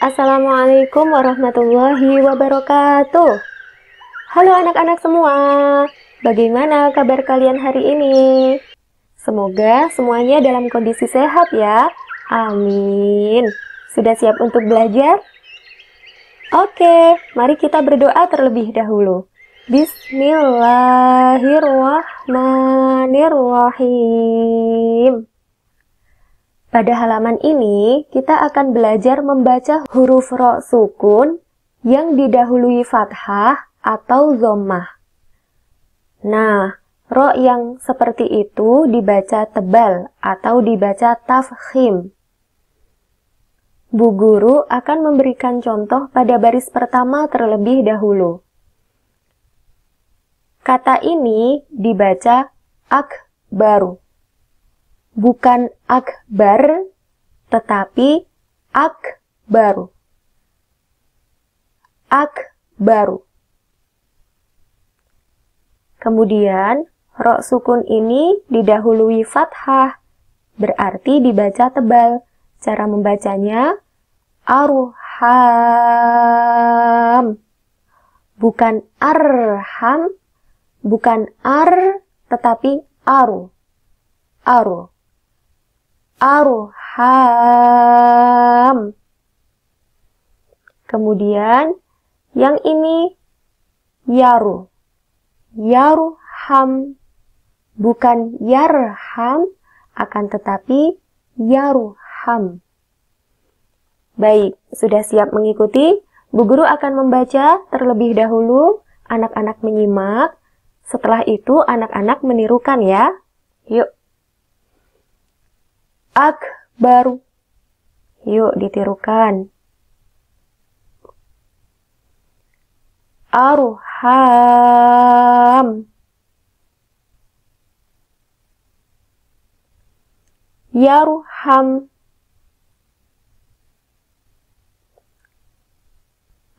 Assalamualaikum warahmatullahi wabarakatuh. Halo anak-anak semua, bagaimana kabar kalian hari ini? Semoga semuanya dalam kondisi sehat ya. Amin. Sudah siap untuk belajar? Oke, mari kita berdoa terlebih dahulu. Bismillahirrahmanirrahim. Pada halaman ini, kita akan belajar membaca huruf ro sukun yang didahului fathah atau zomah. Nah, ro yang seperti itu dibaca tebal atau dibaca tafkhim. Bu guru akan memberikan contoh pada baris pertama terlebih dahulu. Kata ini dibaca akbaru bukan akbar tetapi akbaru. Akbaru. Kemudian, rok sukun ini didahului fathah, berarti dibaca tebal. Cara membacanya, arham. Bukan arham, bukan ar, tetapi aru. Aru arham. Kemudian yang ini yaru. Yarham bukan yarham akan tetapi yaruham. Baik, sudah siap mengikuti? Bu guru akan membaca terlebih dahulu, anak-anak menyimak, setelah itu anak-anak menirukan ya. Yuk akbaru. Yuk ditirukan. Arham. Yarham.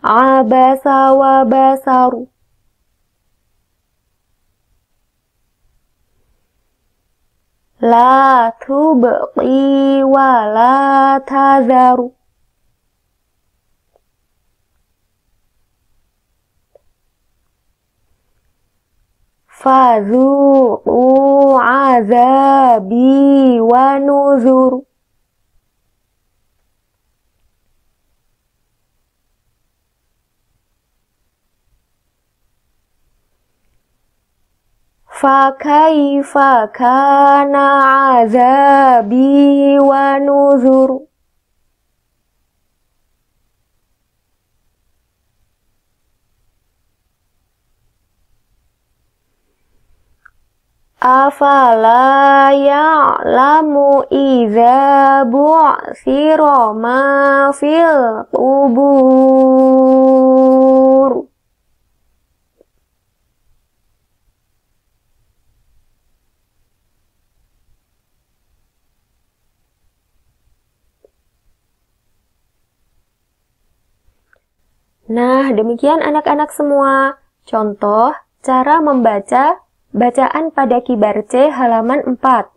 Abasa wa basaru. لا تبقي ولا تذر فذوقوا عذابي ونذر فكيف كان عذابي ونذر أفلا يعلم إذا بعثر ما في القبور Nah, demikian anak-anak semua. Contoh, cara membaca bacaan pada kibar C halaman 4.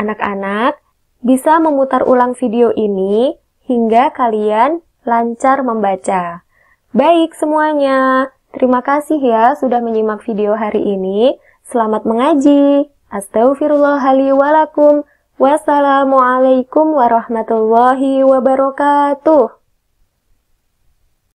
Anak-anak bisa memutar ulang video ini hingga kalian lancar membaca. Baik semuanya, terima kasih ya sudah menyimak video hari ini. Selamat mengaji. Astagfirullahaladzim. Wassalamualaikum warahmatullahi wabarakatuh.